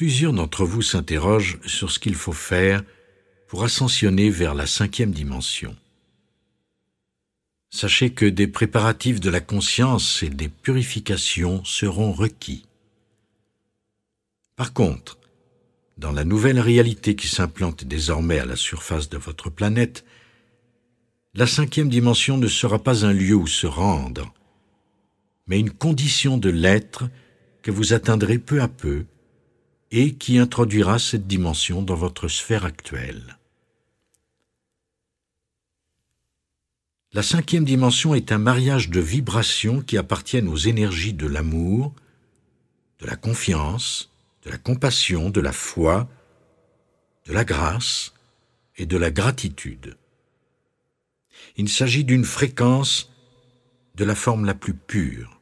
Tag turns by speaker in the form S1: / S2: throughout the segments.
S1: Plusieurs d'entre vous s'interrogent sur ce qu'il faut faire pour ascensionner vers la cinquième dimension. Sachez que des préparatifs de la conscience et des purifications seront requis. Par contre, dans la nouvelle réalité qui s'implante désormais à la surface de votre planète, la cinquième dimension ne sera pas un lieu où se rendre, mais une condition de l'être que vous atteindrez peu à peu et qui introduira cette dimension dans votre sphère actuelle. La cinquième dimension est un mariage de vibrations qui appartiennent aux énergies de l'amour, de la confiance, de la compassion, de la foi, de la grâce et de la gratitude. Il s'agit d'une fréquence de la forme la plus pure.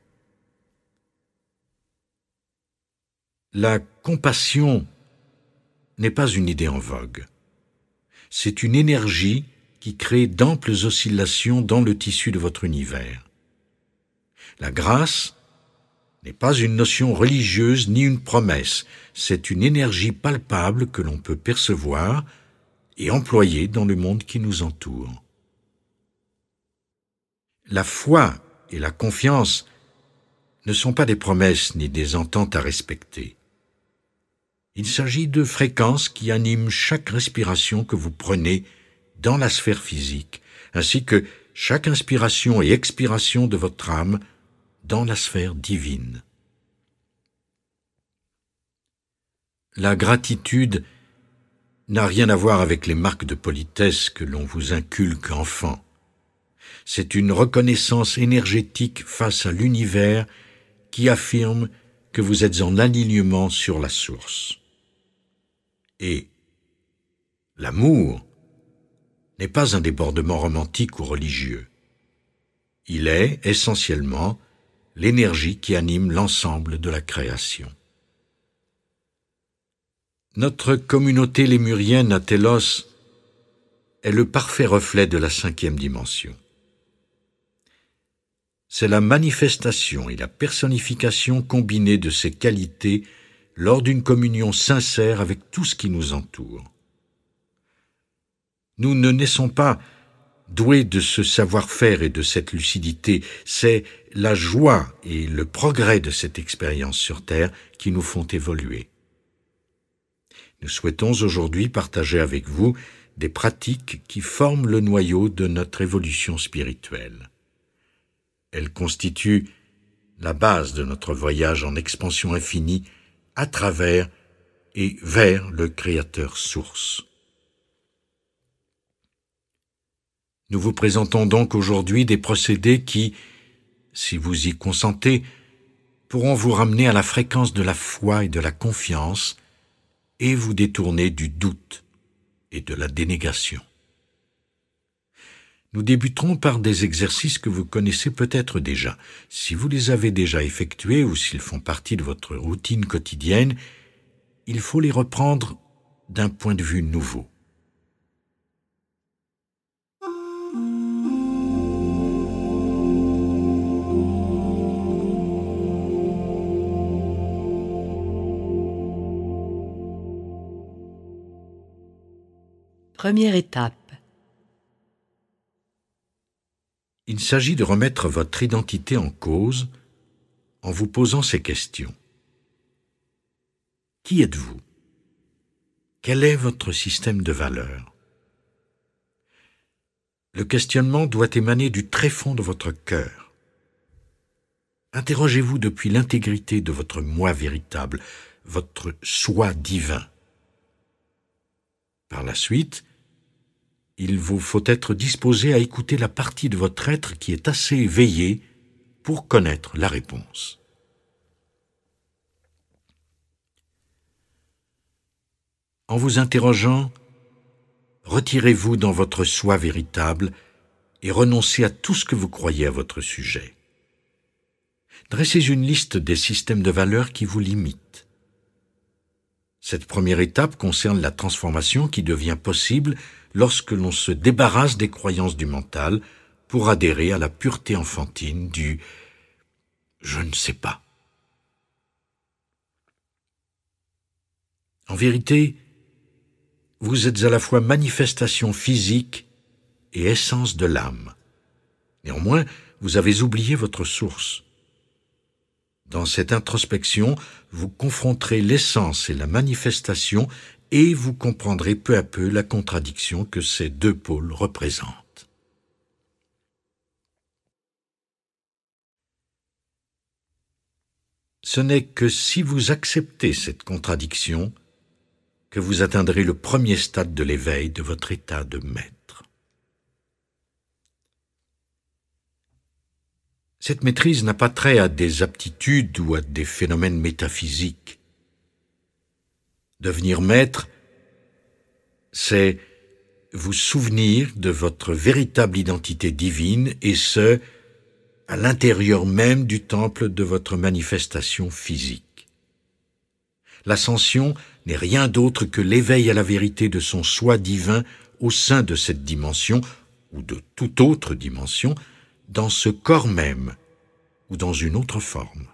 S1: La compassion n'est pas une idée en vogue. C'est une énergie qui crée d'amples oscillations dans le tissu de votre univers. La grâce n'est pas une notion religieuse ni une promesse, c'est une énergie palpable que l'on peut percevoir et employer dans le monde qui nous entoure. La foi et la confiance ne sont pas des promesses ni des ententes à respecter. Il s'agit de fréquences qui animent chaque respiration que vous prenez dans la sphère physique, ainsi que chaque inspiration et expiration de votre âme dans la sphère divine. La gratitude n'a rien à voir avec les marques de politesse que l'on vous inculque enfant. C'est une reconnaissance énergétique face à l'univers qui affirme que vous êtes en alignement sur la source et l'amour n'est pas un débordement romantique ou religieux. Il est essentiellement l'énergie qui anime l'ensemble de la création. Notre communauté lémurienne à Telos est le parfait reflet de la cinquième dimension. C'est la manifestation et la personnification combinée de ces qualités lors d'une communion sincère avec tout ce qui nous entoure. Nous ne naissons pas doués de ce savoir-faire et de cette lucidité, c'est la joie et le progrès de cette expérience sur Terre qui nous font évoluer. Nous souhaitons aujourd'hui partager avec vous des pratiques qui forment le noyau de notre évolution spirituelle. Elles constituent la base de notre voyage en expansion infinie à travers et vers le Créateur source. Nous vous présentons donc aujourd'hui des procédés qui, si vous y consentez, pourront vous ramener à la fréquence de la foi et de la confiance et vous détourner du doute et de la dénégation. Nous débuterons par des exercices que vous connaissez peut-être déjà. Si vous les avez déjà effectués ou s'ils font partie de votre routine quotidienne, il faut les reprendre d'un point de vue nouveau. Première étape Il s'agit de remettre votre identité en cause en vous posant ces questions. Qui êtes-vous Quel est votre système de valeurs Le questionnement doit émaner du très fond de votre cœur. Interrogez-vous depuis l'intégrité de votre moi véritable, votre soi divin. Par la suite, il vous faut être disposé à écouter la partie de votre être qui est assez éveillée pour connaître la réponse. En vous interrogeant, retirez-vous dans votre soi véritable et renoncez à tout ce que vous croyez à votre sujet. Dressez une liste des systèmes de valeurs qui vous limitent. Cette première étape concerne la transformation qui devient possible lorsque l'on se débarrasse des croyances du mental pour adhérer à la pureté enfantine du je ne sais pas. En vérité, vous êtes à la fois manifestation physique et essence de l'âme. Néanmoins, vous avez oublié votre source. Dans cette introspection, vous confronterez l'essence et la manifestation et vous comprendrez peu à peu la contradiction que ces deux pôles représentent. Ce n'est que si vous acceptez cette contradiction que vous atteindrez le premier stade de l'éveil de votre état de maître. Cette maîtrise n'a pas trait à des aptitudes ou à des phénomènes métaphysiques. Devenir maître, c'est vous souvenir de votre véritable identité divine, et ce, à l'intérieur même du temple de votre manifestation physique. L'ascension n'est rien d'autre que l'éveil à la vérité de son soi divin au sein de cette dimension, ou de toute autre dimension, dans ce corps même ou dans une autre forme.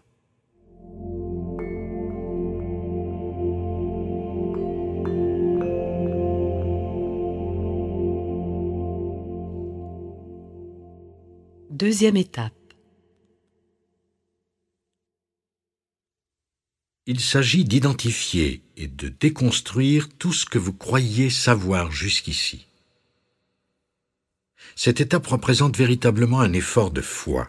S1: Deuxième étape. Il s'agit d'identifier et de déconstruire tout ce que vous croyez savoir jusqu'ici cette étape représente véritablement un effort de foi.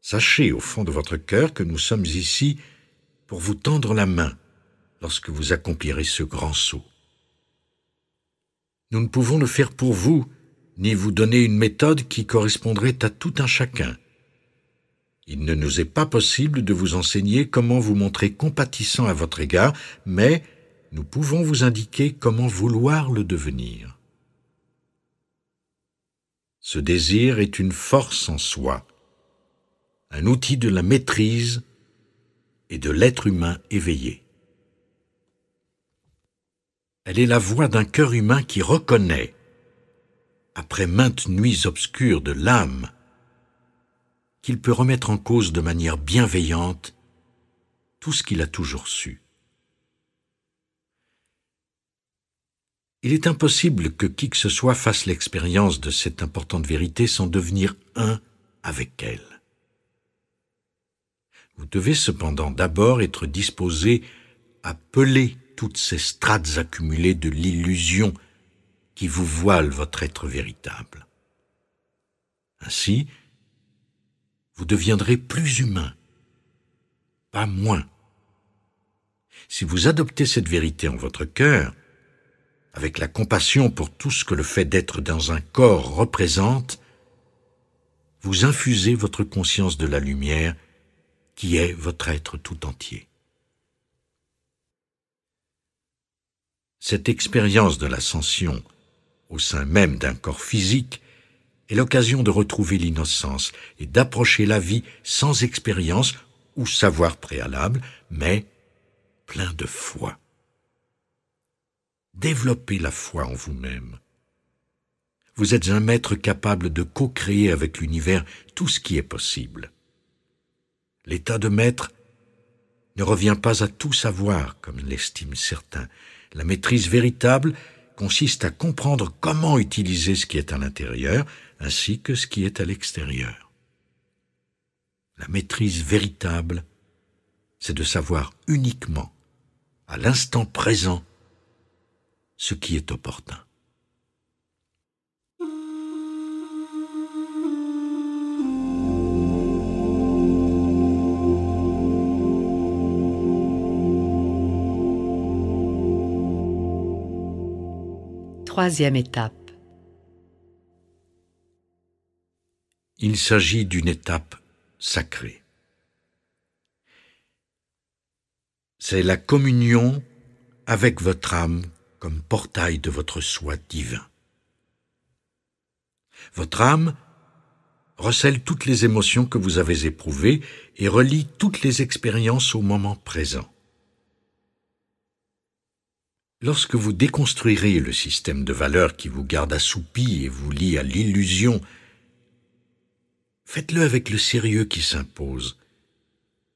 S1: Sachez au fond de votre cœur que nous sommes ici pour vous tendre la main lorsque vous accomplirez ce grand saut. Nous ne pouvons le faire pour vous, ni vous donner une méthode qui correspondrait à tout un chacun. Il ne nous est pas possible de vous enseigner comment vous montrer compatissant à votre égard, mais nous pouvons vous indiquer comment vouloir le devenir. Ce désir est une force en soi, un outil de la maîtrise et de l'être humain éveillé. Elle est la voix d'un cœur humain qui reconnaît, après maintes nuits obscures de l'âme, qu'il peut remettre en cause de manière bienveillante tout ce qu'il a toujours su. Il est impossible que qui que ce soit fasse l'expérience de cette importante vérité sans devenir un avec elle. Vous devez cependant d'abord être disposé à peler toutes ces strates accumulées de l'illusion qui vous voile votre être véritable. Ainsi, vous deviendrez plus humain, pas moins. Si vous adoptez cette vérité en votre cœur, avec la compassion pour tout ce que le fait d'être dans un corps représente, vous infusez votre conscience de la lumière qui est votre être tout entier. Cette expérience de l'ascension au sein même d'un corps physique est l'occasion de retrouver l'innocence et d'approcher la vie sans expérience ou savoir préalable, mais plein de foi. Développez la foi en vous-même. Vous êtes un maître capable de co-créer avec l'univers tout ce qui est possible. L'état de maître ne revient pas à tout savoir, comme l'estiment certains. La maîtrise véritable consiste à comprendre comment utiliser ce qui est à l'intérieur ainsi que ce qui est à l'extérieur. La maîtrise véritable, c'est de savoir uniquement, à l'instant présent, ce qui est opportun. Troisième étape. Il s'agit d'une étape sacrée. C'est la communion avec votre âme comme portail de votre soi divin. Votre âme recèle toutes les émotions que vous avez éprouvées et relie toutes les expériences au moment présent. Lorsque vous déconstruirez le système de valeurs qui vous garde assoupi et vous lie à l'illusion, faites-le avec le sérieux qui s'impose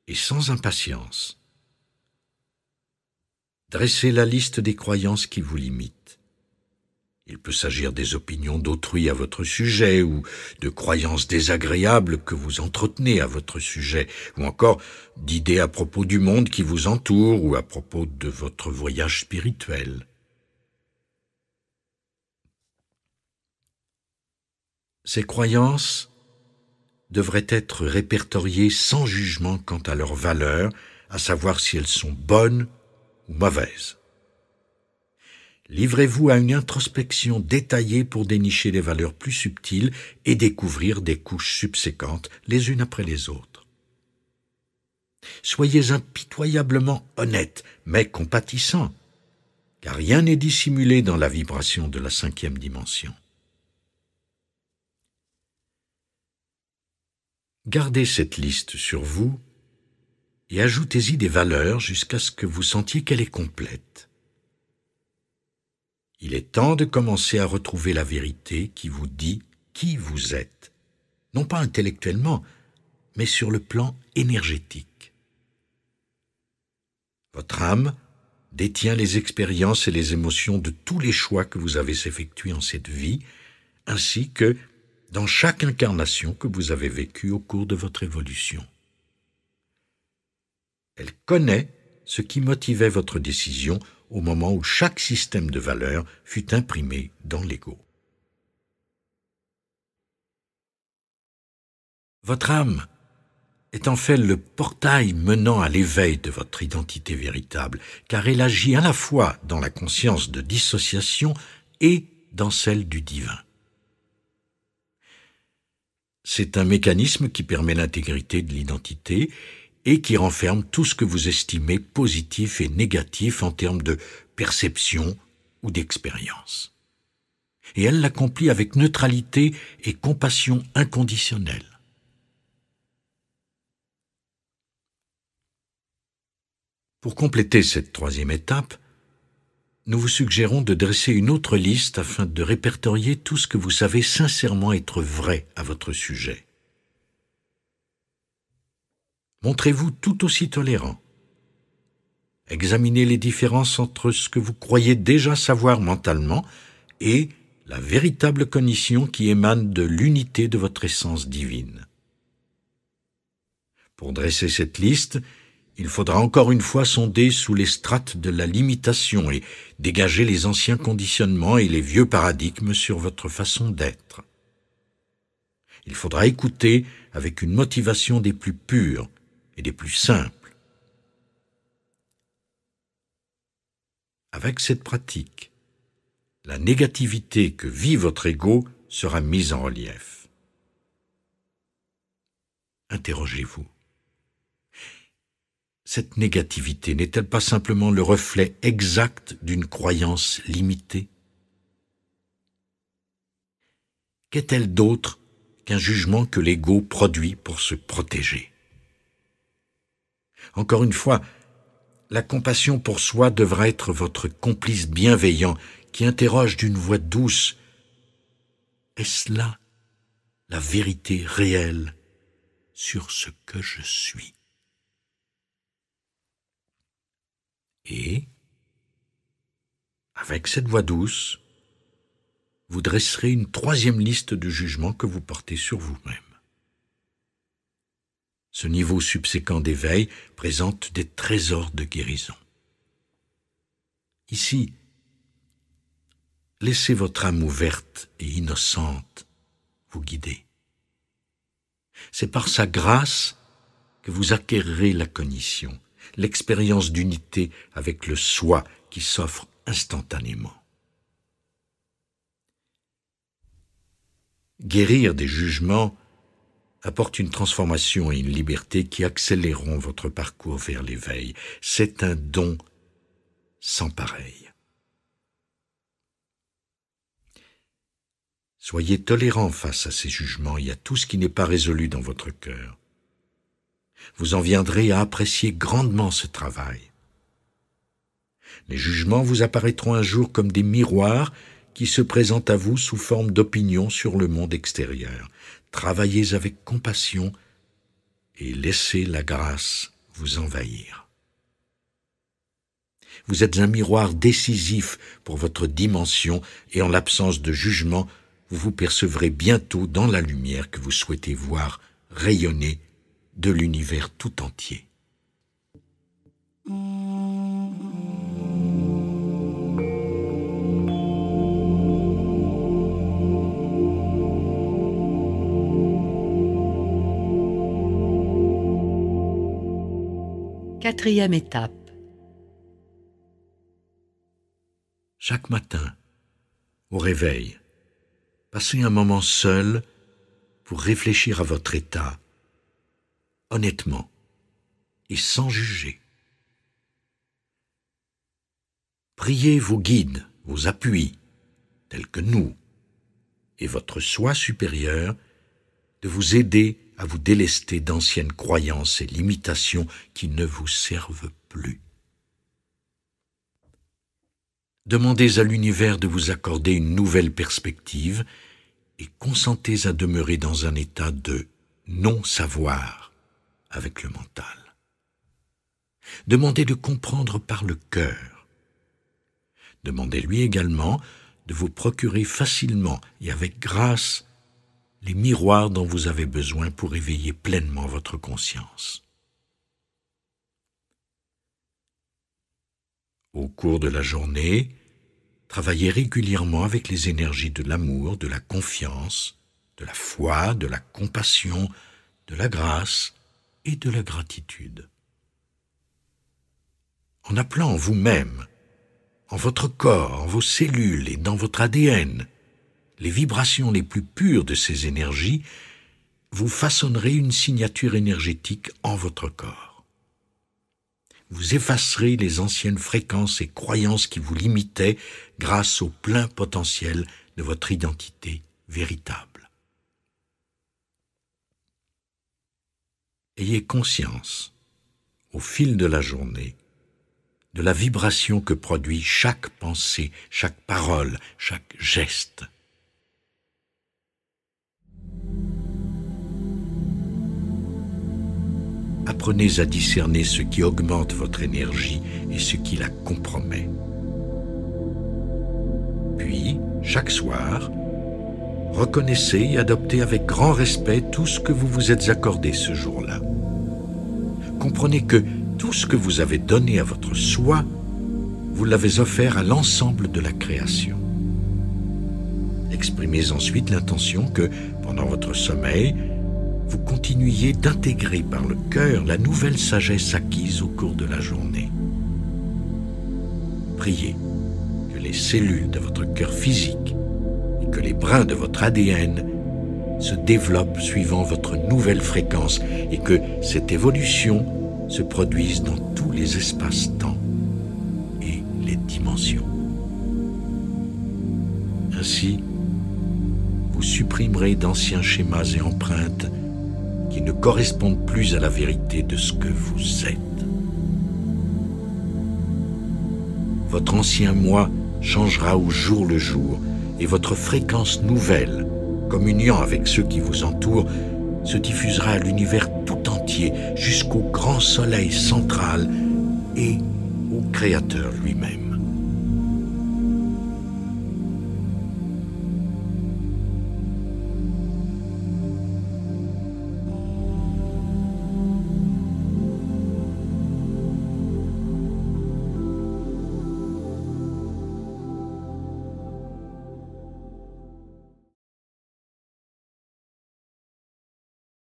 S1: et sans impatience. Dressez la liste des croyances qui vous limitent. Il peut s'agir des opinions d'autrui à votre sujet, ou de croyances désagréables que vous entretenez à votre sujet, ou encore d'idées à propos du monde qui vous entoure, ou à propos de votre voyage spirituel. Ces croyances devraient être répertoriées sans jugement quant à leur valeur, à savoir si elles sont bonnes ou mauvaise. Livrez-vous à une introspection détaillée pour dénicher les valeurs plus subtiles et découvrir des couches subséquentes les unes après les autres. Soyez impitoyablement honnête, mais compatissant, car rien n'est dissimulé dans la vibration de la cinquième dimension. Gardez cette liste sur vous et ajoutez-y des valeurs jusqu'à ce que vous sentiez qu'elle est complète. Il est temps de commencer à retrouver la vérité qui vous dit qui vous êtes, non pas intellectuellement, mais sur le plan énergétique. Votre âme détient les expériences et les émotions de tous les choix que vous avez effectués en cette vie, ainsi que dans chaque incarnation que vous avez vécue au cours de votre évolution. Elle connaît ce qui motivait votre décision au moment où chaque système de valeurs fut imprimé dans l'ego. Votre âme est en fait le portail menant à l'éveil de votre identité véritable, car elle agit à la fois dans la conscience de dissociation et dans celle du divin. C'est un mécanisme qui permet l'intégrité de l'identité et qui renferme tout ce que vous estimez positif et négatif en termes de perception ou d'expérience. Et elle l'accomplit avec neutralité et compassion inconditionnelle. Pour compléter cette troisième étape, nous vous suggérons de dresser une autre liste afin de répertorier tout ce que vous savez sincèrement être vrai à votre sujet. Montrez-vous tout aussi tolérant. Examinez les différences entre ce que vous croyez déjà savoir mentalement et la véritable cognition qui émane de l'unité de votre essence divine. Pour dresser cette liste, il faudra encore une fois sonder sous les strates de la limitation et dégager les anciens conditionnements et les vieux paradigmes sur votre façon d'être. Il faudra écouter avec une motivation des plus pures, et des plus simples. Avec cette pratique, la négativité que vit votre ego sera mise en relief. Interrogez-vous. Cette négativité n'est-elle pas simplement le reflet exact d'une croyance limitée Qu'est-elle d'autre qu'un jugement que l'ego produit pour se protéger encore une fois, la compassion pour soi devra être votre complice bienveillant qui interroge d'une voix douce Est-ce là la vérité réelle sur ce que je suis Et, avec cette voix douce, vous dresserez une troisième liste de jugements que vous portez sur vous-même. Ce niveau subséquent d'éveil présente des trésors de guérison. Ici, laissez votre âme ouverte et innocente vous guider. C'est par sa grâce que vous acquérez la cognition, l'expérience d'unité avec le soi qui s'offre instantanément. Guérir des jugements apporte une transformation et une liberté qui accéléreront votre parcours vers l'éveil. C'est un don sans pareil. Soyez tolérant face à ces jugements et à tout ce qui n'est pas résolu dans votre cœur. Vous en viendrez à apprécier grandement ce travail. Les jugements vous apparaîtront un jour comme des miroirs qui se présentent à vous sous forme d'opinions sur le monde extérieur travaillez avec compassion et laissez la grâce vous envahir. Vous êtes un miroir décisif pour votre dimension et en l'absence de jugement, vous vous percevrez bientôt dans la lumière que vous souhaitez voir rayonner de l'univers tout entier. Quatrième étape. Chaque matin, au réveil, passez un moment seul pour réfléchir à votre état, honnêtement et sans juger. Priez vos guides, vos appuis, tels que nous, et votre soi supérieur, de vous aider à vous délester d'anciennes croyances et limitations qui ne vous servent plus. Demandez à l'univers de vous accorder une nouvelle perspective et consentez à demeurer dans un état de non-savoir avec le mental. Demandez de comprendre par le cœur. Demandez-lui également de vous procurer facilement et avec grâce les miroirs dont vous avez besoin pour éveiller pleinement votre conscience. Au cours de la journée, travaillez régulièrement avec les énergies de l'amour, de la confiance, de la foi, de la compassion, de la grâce et de la gratitude. En appelant vous-même, en votre corps, en vos cellules et dans votre ADN, les vibrations les plus pures de ces énergies, vous façonnerez une signature énergétique en votre corps. Vous effacerez les anciennes fréquences et croyances qui vous limitaient grâce au plein potentiel de votre identité véritable. Ayez conscience, au fil de la journée, de la vibration que produit chaque pensée, chaque parole, chaque geste. apprenez à discerner ce qui augmente votre énergie et ce qui la compromet. Puis, chaque soir, reconnaissez et adoptez avec grand respect tout ce que vous vous êtes accordé ce jour-là. Comprenez que tout ce que vous avez donné à votre soi, vous l'avez offert à l'ensemble de la création. Exprimez ensuite l'intention que, pendant votre sommeil, vous continuiez d'intégrer par le cœur la nouvelle sagesse acquise au cours de la journée. Priez que les cellules de votre cœur physique et que les brins de votre ADN se développent suivant votre nouvelle fréquence et que cette évolution se produise dans tous les espaces-temps et les dimensions. Ainsi, vous supprimerez d'anciens schémas et empreintes qui ne correspondent plus à la vérité de ce que vous êtes. Votre ancien moi changera au jour le jour et votre fréquence nouvelle, communiant avec ceux qui vous entourent, se diffusera à l'univers tout entier jusqu'au grand soleil central et au Créateur lui-même.